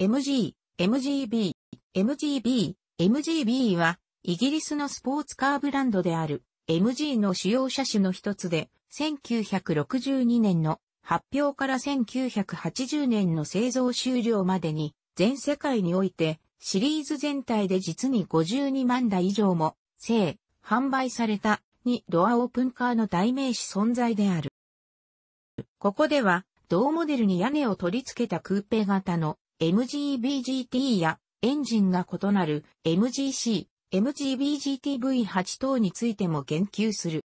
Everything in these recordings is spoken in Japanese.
MG、MGB、MGB、MGB は、イギリスのスポーツカーブランドである、MG の主要車種の一つで、1962年の発表から1980年の製造終了までに、全世界において、シリーズ全体で実に52万台以上も、製、販売された、にドアオープンカーの代名詞存在である。ここでは、同モデルに屋根を取り付けたクーペ型の MGBGT やエンジンが異なる MGC、MGBGTV8 等についても言及する。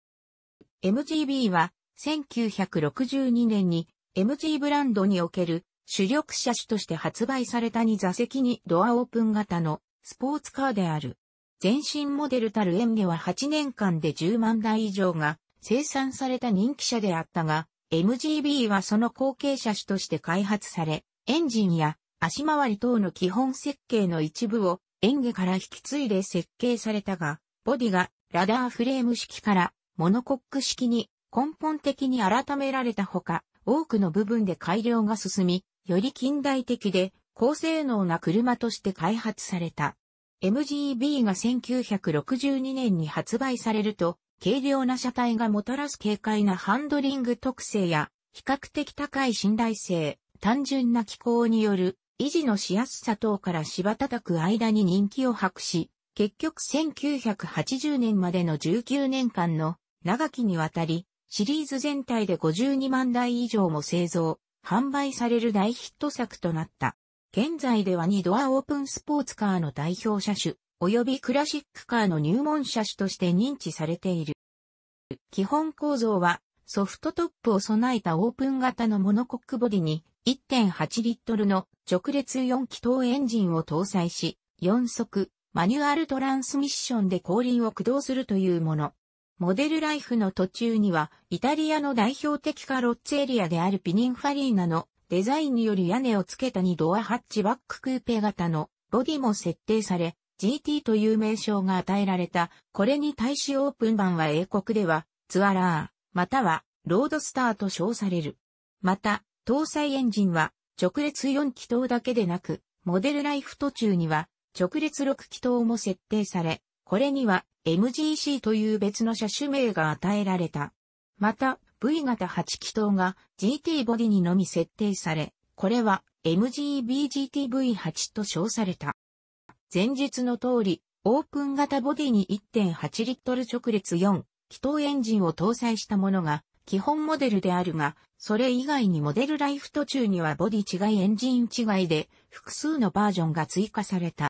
MGB は1962年に MG ブランドにおける主力車種として発売された2座席にドアオープン型のスポーツカーである。前身モデルたるエンゲは8年間で10万台以上が生産された人気車であったが、MGB はその後継車種として開発され、エンジンや足回り等の基本設計の一部を演技から引き継いで設計されたが、ボディがラダーフレーム式からモノコック式に根本的に改められたほか、多くの部分で改良が進み、より近代的で高性能な車として開発された。MGB が1962年に発売されると、軽量な車体がもたらす軽快なハンドリング特性や、比較的高い信頼性、単純な機構による維持のしやすさ等から芝叩く間に人気を博し、結局1980年までの19年間の長きにわたり、シリーズ全体で52万台以上も製造、販売される大ヒット作となった。現在では2ドアオープンスポーツカーの代表車種、及びクラシックカーの入門車種として認知されている。基本構造はソフトトップを備えたオープン型のモノコックボディに1.8リットルの直列4気筒エンジンを搭載し、4速、マニュアルトランスミッションで後輪を駆動するというもの。モデルライフの途中には、イタリアの代表的カロッツエリアであるピニンファリーナのデザインによる屋根をつけた2ドアハッチバッククーペ型のボディも設定され、GT という名称が与えられた。これに対しオープン版は英国では、ツアラー、またはロードスターと称される。また、搭載エンジンは直列4気筒だけでなく、モデルライフ途中には直列6気筒も設定され、これには MGC という別の車種名が与えられた。また、V 型8気筒が GT ボディにのみ設定され、これは MGBGTV8 と称された。前述の通り、オープン型ボディに1.8リットル直列4気筒エンジンを搭載したものが基本モデルであるが、それ以外にモデルライフ途中にはボディ違いエンジン違いで複数のバージョンが追加された。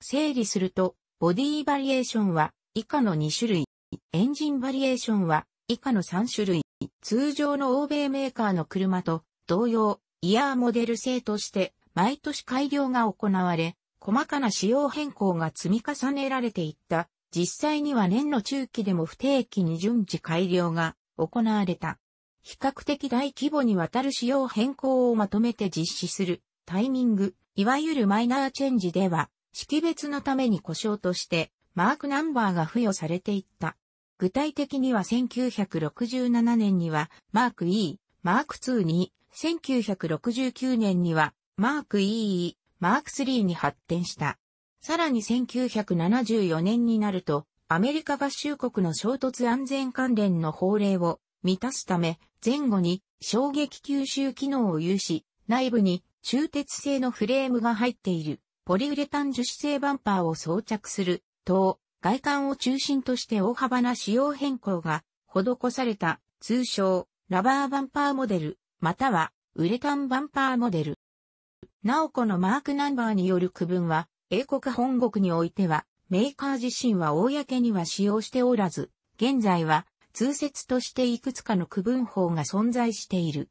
整理すると、ボディバリエーションは以下の2種類、エンジンバリエーションは以下の3種類、通常の欧米メーカーの車と同様、イヤーモデル製として毎年改良が行われ、細かな仕様変更が積み重ねられていった。実際には年の中期でも不定期に順次改良が行われた。比較的大規模にわたる仕様変更をまとめて実施するタイミング、いわゆるマイナーチェンジでは、識別のために故障としてマークナンバーが付与されていった。具体的には1967年にはマーク E、マーク2に、1969年にはマーク EE、マーク3に発展した。さらに1974年になると、アメリカ合衆国の衝突安全関連の法令を満たすため、前後に衝撃吸収機能を有し、内部に中鉄製のフレームが入っている、ポリウレタン樹脂製バンパーを装着する、等、外観を中心として大幅な仕様変更が施された、通称、ラバーバンパーモデル、または、ウレタンバンパーモデル。なおこのマークナンバーによる区分は、英国本国においては、メーカー自身は公には使用しておらず、現在は通説としていくつかの区分法が存在している。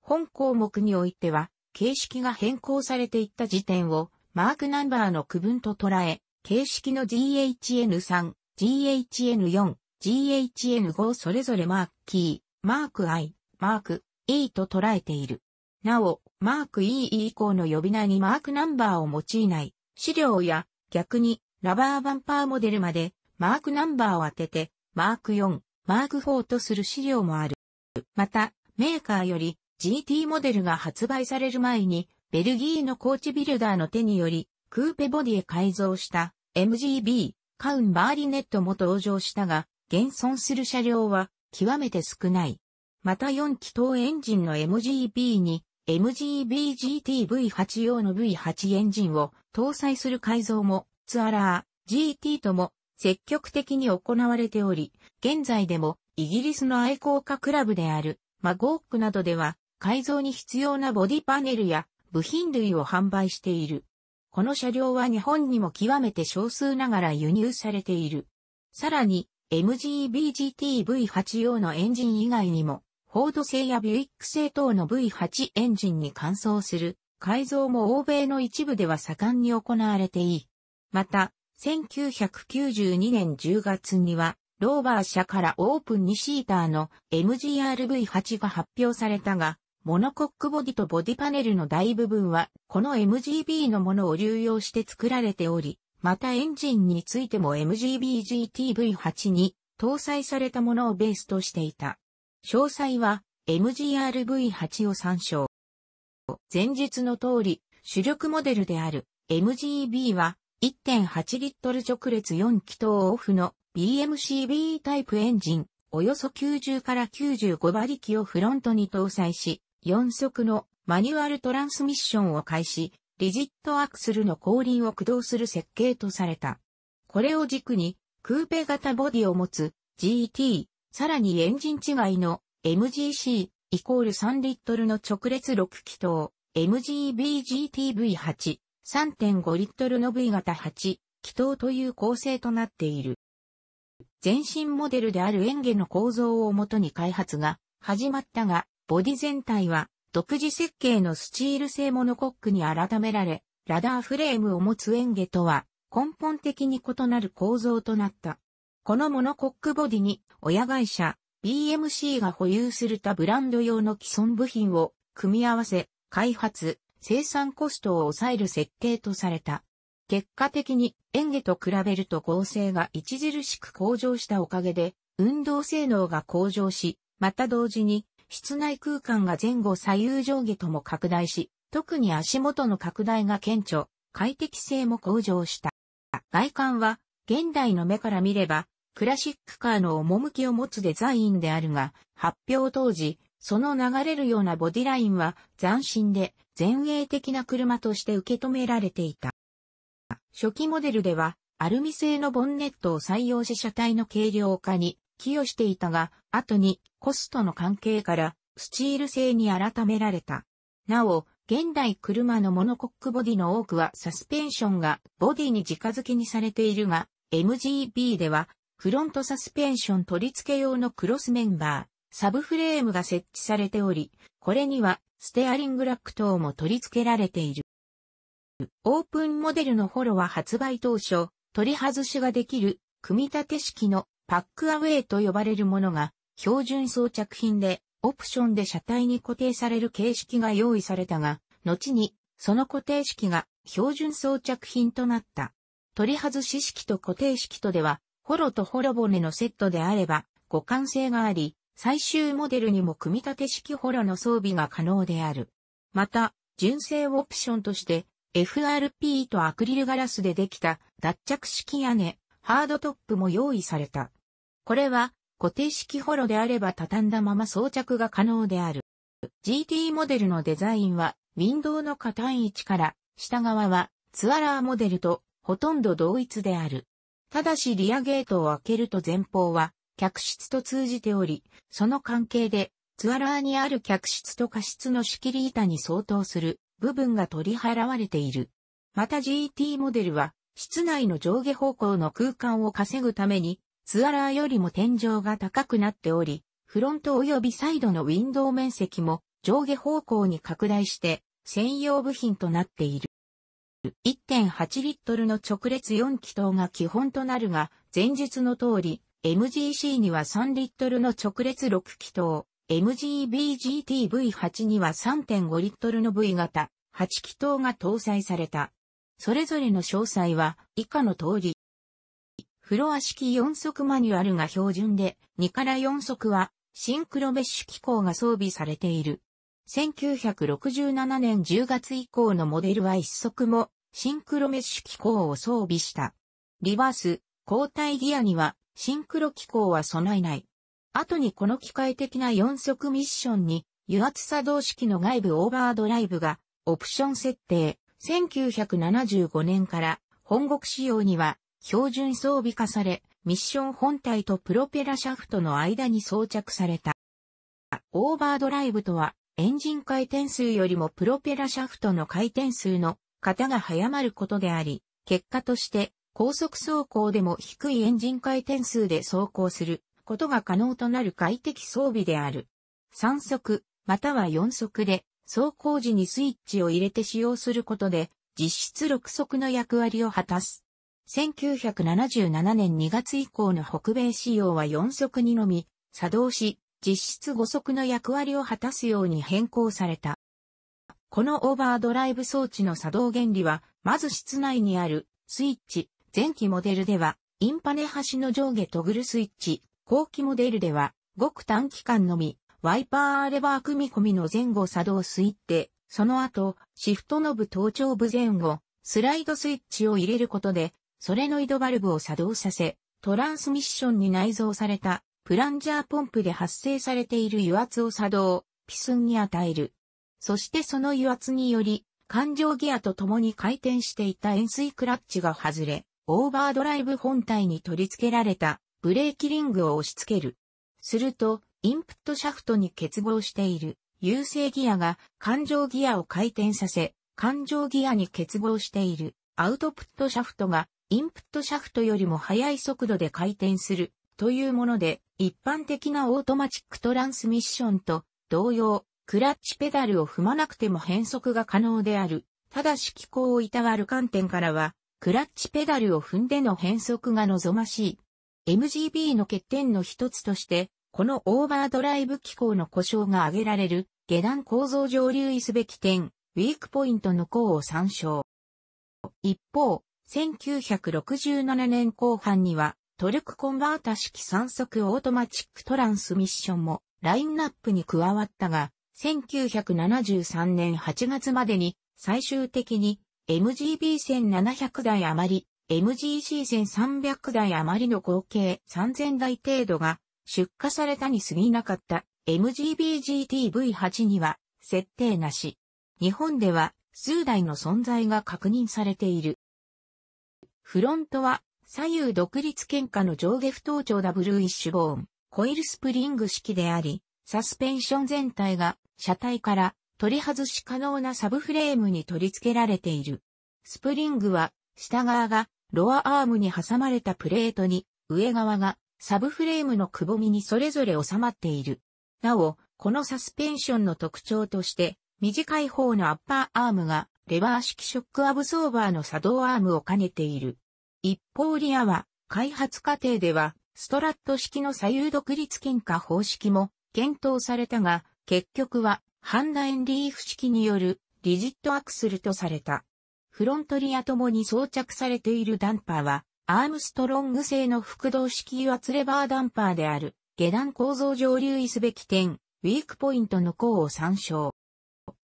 本項目においては、形式が変更されていった時点を、マークナンバーの区分と捉え、形式の GHN3、GHN4、GHN5 それぞれマークキー、マーク I、マーク E と捉えている。なお、マーク E 以降の呼び名にマークナンバーを用いない資料や逆にラバーバンパーモデルまで、マークナンバーを当てて、マーク4、マーク4とする資料もある。また、メーカーより GT モデルが発売される前に、ベルギーのコーチビルダーの手により、クーペボディへ改造した MGB、カウンバーリネットも登場したが、現存する車両は極めて少ない。また4気筒エンジンの MGB に MGBGTV8 用の V8 エンジンを搭載する改造もツアラー、GT とも積極的に行われており、現在でもイギリスの愛好家クラブであるマゴークなどでは改造に必要なボディパネルや部品類を販売している。この車両は日本にも極めて少数ながら輸入されている。さらに MGBGTV8 用のエンジン以外にも、フォード製やビュイック製等の V8 エンジンに換装する改造も欧米の一部では盛んに行われていい。また、1992年10月には、ローバー社からオープン2シーターの MGRV8 が発表されたが、モノコックボディとボディパネルの大部分は、この MGB のものを流用して作られており、またエンジンについても MGBGTV8 に搭載されたものをベースとしていた。詳細は MGRV8 を参照。前述の通り、主力モデルである MGB は1.8リットル直列4気筒オフの BMCB タイプエンジン、およそ90から95馬力をフロントに搭載し、4速のマニュアルトランスミッションを開始、リジットアクスルの後輪を駆動する設計とされた。これを軸に、クーペ型ボディを持つ GT、さらにエンジン違いの MGC イコール3リットルの直列6気筒 MGBGTV8 3.5リットルの V 型8、気筒という構成となっている。全身モデルである園芸の構造をもとに開発が始まったが、ボディ全体は独自設計のスチール製モノコックに改められ、ラダーフレームを持つ園芸とは根本的に異なる構造となった。このモノコックボディに親会社 BMC が保有する他ブランド用の既存部品を組み合わせ開発、生産コストを抑える設計とされた。結果的に演技と比べると剛成が著しく向上したおかげで、運動性能が向上し、また同時に室内空間が前後左右上下とも拡大し、特に足元の拡大が顕著、快適性も向上した。外観は現代の目から見れば、クラシックカーの趣を持つデザインであるが、発表当時、その流れるようなボディラインは斬新で前衛的な車として受け止められていた。初期モデルでは、アルミ製のボンネットを採用し車体の軽量化に寄与していたが、後にコストの関係からスチール製に改められた。なお、現代車のモノコックボディの多くはサスペンションがボディに直付けにされているが、MGB ではフロントサスペンション取り付け用のクロスメンバー、サブフレームが設置されており、これにはステアリングラック等も取り付けられている。オープンモデルのホロは発売当初、取り外しができる、組み立て式のパックアウェイと呼ばれるものが、標準装着品で、オプションで車体に固定される形式が用意されたが、後に、その固定式が標準装着品となった。取り外し式と固定式とでは、ホロとホロ骨のセットであれば、互換性があり、最終モデルにも組み立て式ホロの装備が可能である。また、純正オプションとして、FRP とアクリルガラスでできた脱着式屋根、ハードトップも用意された。これは固定式ホロであれば畳んだまま装着が可能である。GT モデルのデザインは、ウィンドウの下端位置から、下側はツアラーモデルとほとんど同一である。ただしリアゲートを開けると前方は客室と通じており、その関係で、ツアラーにある客室と過失の仕切り板に相当する部分が取り払われている。また GT モデルは、室内の上下方向の空間を稼ぐために、ツアラーよりも天井が高くなっており、フロント及びサイドのウィンドウ面積も上下方向に拡大して専用部品となっている。1.8リットルの直列4気筒が基本となるが、前述の通り、MGC には3リットルの直列6気筒、MGBGTV8 には3.5リットルの V 型、8気筒が搭載された。それぞれの詳細は以下の通り。フロア式4速マニュアルが標準で、2から4速はシンクロメッシュ機構が装備されている。1967年10月以降のモデルは1速もシンクロメッシュ機構を装備した。リバース、交代ギアにはシンクロ機構は備えない。後にこの機械的な4速ミッションに、油圧作動式の外部オーバードライブが、オプション設定、1975年から本国仕様には標準装備化され、ミッション本体とプロペラシャフトの間に装着された。オーバードライブとは、エンジン回転数よりもプロペラシャフトの回転数の型が早まることであり、結果として高速走行でも低いエンジン回転数で走行することが可能となる快適装備である。3速、または4速で走行時にスイッチを入れて使用することで実質6速の役割を果たす。1977年2月以降の北米仕様は4速にのみ作動し、実質5速の役割を果たすように変更された。このオーバードライブ装置の作動原理は、まず室内にあるスイッチ、前期モデルでは、インパネ端の上下トグルスイッチ、後期モデルでは、ごく短期間のみ、ワイパーレバー組み込みの前後作動スイッチ、その後、シフトノブ頭頂部前後、スライドスイッチを入れることで、ソレノイドバルブを作動させ、トランスミッションに内蔵された、プランジャーポンプで発生されている油圧を作動、ピスンに与える。そしてその油圧により、環状ギアと共に回転していた円錐クラッチが外れ、オーバードライブ本体に取り付けられたブレーキリングを押し付ける。すると、インプットシャフトに結合している優勢ギアが感情ギアを回転させ、感情ギアに結合しているアウトプットシャフトがインプットシャフトよりも速い速度で回転するというもので、一般的なオートマチックトランスミッションと同様、クラッチペダルを踏まなくても変速が可能である。ただし気候をいたわる観点からは、クラッチペダルを踏んでの変速が望ましい。MGB の欠点の一つとして、このオーバードライブ機構の故障が挙げられる、下段構造上留意すべき点、ウィークポイントの項を参照。一方、1967年後半には、トルクコンバータ式3速オートマチックトランスミッションもラインナップに加わったが、1973年8月までに最終的に MGB 1700台余り、MGC 1300台余りの合計3000台程度が出荷されたに過ぎなかった MGBGTV8 には設定なし。日本では数台の存在が確認されている。フロントは左右独立喧嘩の上下不等長ダブルイッシュボーン、コイルスプリング式であり、サスペンション全体が車体から取り外し可能なサブフレームに取り付けられている。スプリングは、下側がロアアームに挟まれたプレートに、上側がサブフレームのくぼみにそれぞれ収まっている。なお、このサスペンションの特徴として、短い方のアッパーアームがレバー式ショックアブソーバーの作動アームを兼ねている。一方リアは、開発過程では、ストラット式の左右独立喧嘩方式も検討されたが、結局はハンダエンリーフ式によるリジットアクスルとされた。フロントリアともに装着されているダンパーは、アームストロング製の複動式油圧レバーダンパーである、下段構造上留意すべき点、ウィークポイントの項を参照。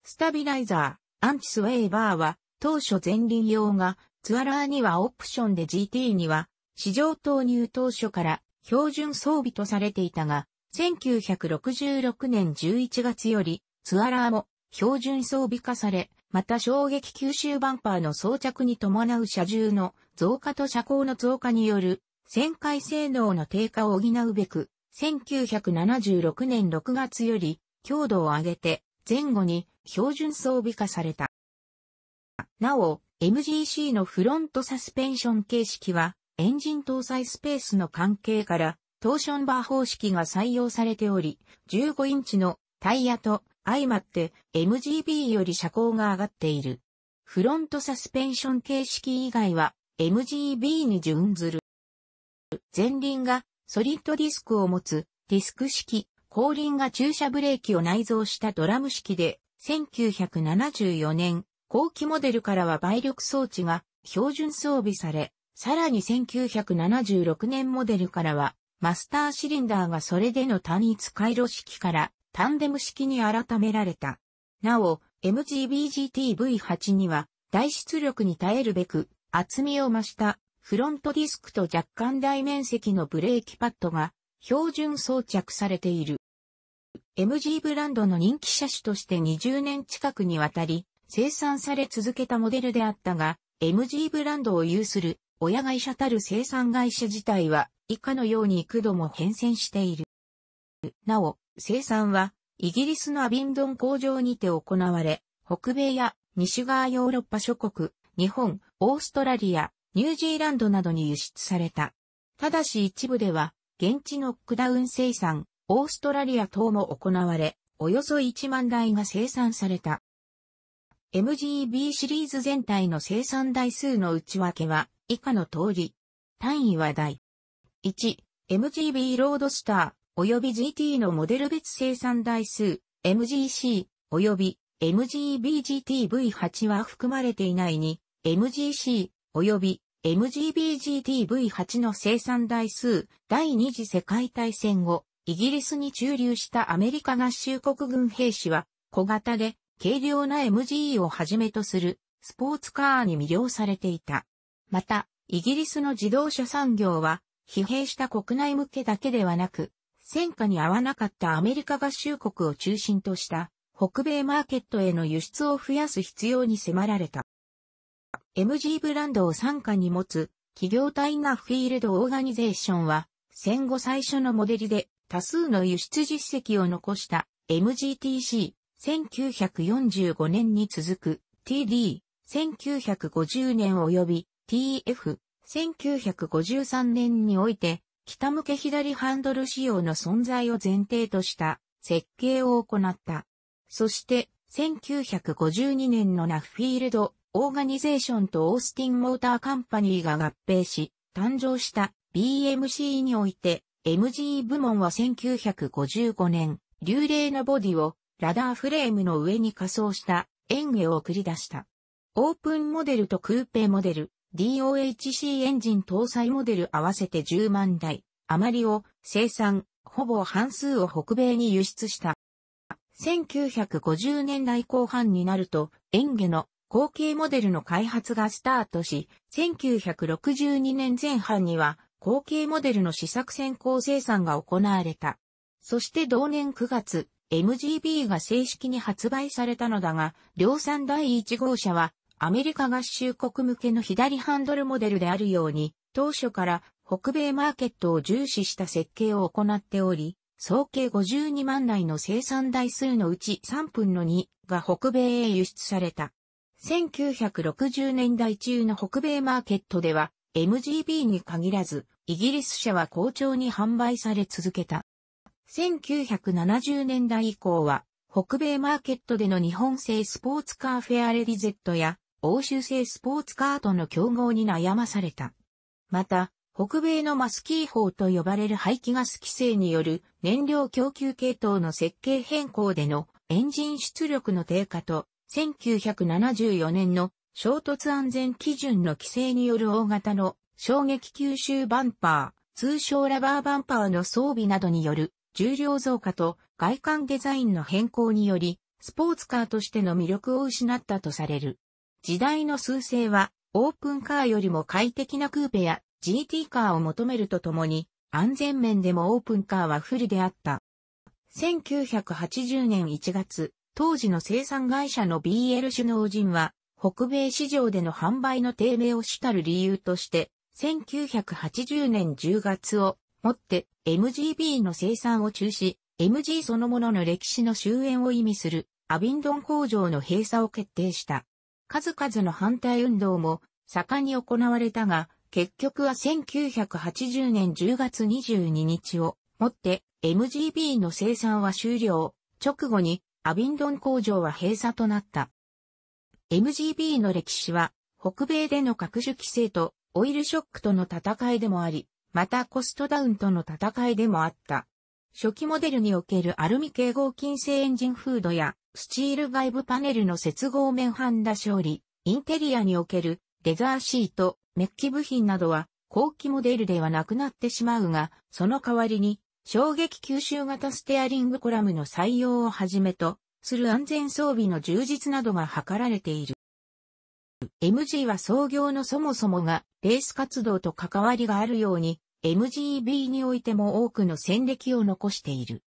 スタビライザー、アンチスウェーバーは、当初前輪用が、ツアラーにはオプションで GT には、市場投入当初から標準装備とされていたが、1966年11月よりツアラーも標準装備化され、また衝撃吸収バンパーの装着に伴う車重の増加と車高の増加による旋回性能の低下を補うべく、1976年6月より強度を上げて前後に標準装備化された。なお、MGC のフロントサスペンション形式はエンジン搭載スペースの関係からトーションバー方式が採用されており、15インチのタイヤと相まって MGB より車高が上がっている。フロントサスペンション形式以外は MGB に準ずる。前輪がソリッドディスクを持つディスク式、後輪が駐車ブレーキを内蔵したドラム式で、1974年、後期モデルからは倍力装置が標準装備され、さらに1976年モデルからはマスターシリンダーがそれでの単一回路式からタンデム式に改められた。なお、MGBGTV8 には、大出力に耐えるべく、厚みを増したフロントディスクと若干大面積のブレーキパッドが標準装着されている。MG ブランドの人気車種として20年近くにわたり生産され続けたモデルであったが、MG ブランドを有する親会社たる生産会社自体は以下のように幾度も変遷している。なお、生産は、イギリスのアビンドン工場にて行われ、北米や西側ヨーロッパ諸国、日本、オーストラリア、ニュージーランドなどに輸出された。ただし一部では、現地ノックダウン生産、オーストラリア等も行われ、およそ1万台が生産された。MGB シリーズ全体の生産台数の内訳は以下の通り。単位は台。1、MGB ロードスター。及び GT のモデル別生産台数、MGC、及び MGBGTV8 は含まれていないに、MGC、及び MGBGTV8 の生産台数、第二次世界大戦後、イギリスに駐留したアメリカ合衆国軍兵士は、小型で軽量な MGE をはじめとするスポーツカーに魅了されていた。また、イギリスの自動車産業は、疲弊した国内向けだけではなく、戦火に合わなかったアメリカ合衆国を中心とした北米マーケットへの輸出を増やす必要に迫られた。MG ブランドを傘下に持つ企業体がフィールドオーガニゼーションは戦後最初のモデルで多数の輸出実績を残した MGTC 1945年に続く TD 1950年及び TF1953 年において北向け左ハンドル仕様の存在を前提とした設計を行った。そして、1952年のナフフィールド・オーガニゼーションとオースティン・モーター・カンパニーが合併し、誕生した BMC において、MG 部門は1955年、流霊なボディをラダーフレームの上に仮装した演芸を繰り出した。オープンモデルとクーペモデル、DOHC エンジン搭載モデル合わせて10万台、余りを生産、ほぼ半数を北米に輸出した。1950年代後半になると、エンゲの後継モデルの開発がスタートし、1962年前半には後継モデルの試作先行生産が行われた。そして同年9月、MGB が正式に発売されたのだが、量産第1号車はアメリカ合衆国向けの左ハンドルモデルであるように、当初から北米マーケットを重視した設計を行っており、総計52万台の生産台数のうち3分の2が北米へ輸出された。1960年代中の北米マーケットでは MGB に限らずイギリス車は好調に販売され続けた。1970年代以降は北米マーケットでの日本製スポーツカーフェアレディゼットや欧州製スポーツカーとの競合に悩まされた。また、北米のマスキー法と呼ばれる排気ガス規制による燃料供給系統の設計変更でのエンジン出力の低下と1974年の衝突安全基準の規制による大型の衝撃吸収バンパー、通称ラバーバンパーの装備などによる重量増加と外観デザインの変更により、スポーツカーとしての魅力を失ったとされる。時代の数勢は、オープンカーよりも快適なクーペや GT カーを求めるとともに、安全面でもオープンカーは不利であった。1980年1月、当時の生産会社の BL 首脳陣は、北米市場での販売の低迷を主たる理由として、1980年10月をもって MGB の生産を中止、MG そのものの歴史の終焉を意味するアビンドン工場の閉鎖を決定した。数々の反対運動も盛んに行われたが、結局は1980年10月22日をもって MGB の生産は終了、直後にアビンドン工場は閉鎖となった。MGB の歴史は北米での各種規制とオイルショックとの戦いでもあり、またコストダウンとの戦いでもあった。初期モデルにおけるアルミ系合金製エンジンフードや、スチール外部パネルの接合面ハンダ勝利、インテリアにおけるレザーシート、メッキ部品などは、後期モデルではなくなってしまうが、その代わりに、衝撃吸収型ステアリングコラムの採用をはじめと、する安全装備の充実などが図られている。MG は創業のそもそもが、レース活動と関わりがあるように、MGB においても多くの戦歴を残している。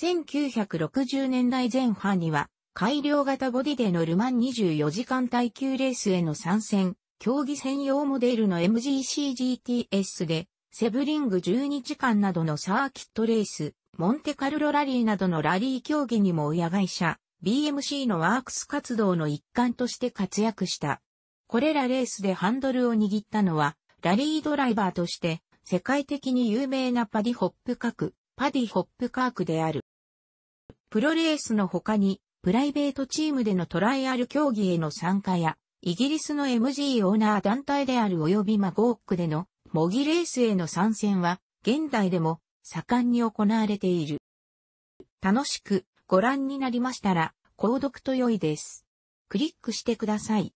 1960年代前半には、改良型ボディでのルマン24時間耐久レースへの参戦、競技専用モデルの MGCGTS で、セブリング12時間などのサーキットレース、モンテカルロラリーなどのラリー競技にも親会社、BMC のワークス活動の一環として活躍した。これらレースでハンドルを握ったのは、ラリードライバーとして、世界的に有名なパディホップ各、パディホップカークである。プロレースの他に、プライベートチームでのトライアル競技への参加や、イギリスの MG オーナー団体である及びマゴークでの模擬レースへの参戦は、現代でも盛んに行われている。楽しくご覧になりましたら、購読と良いです。クリックしてください。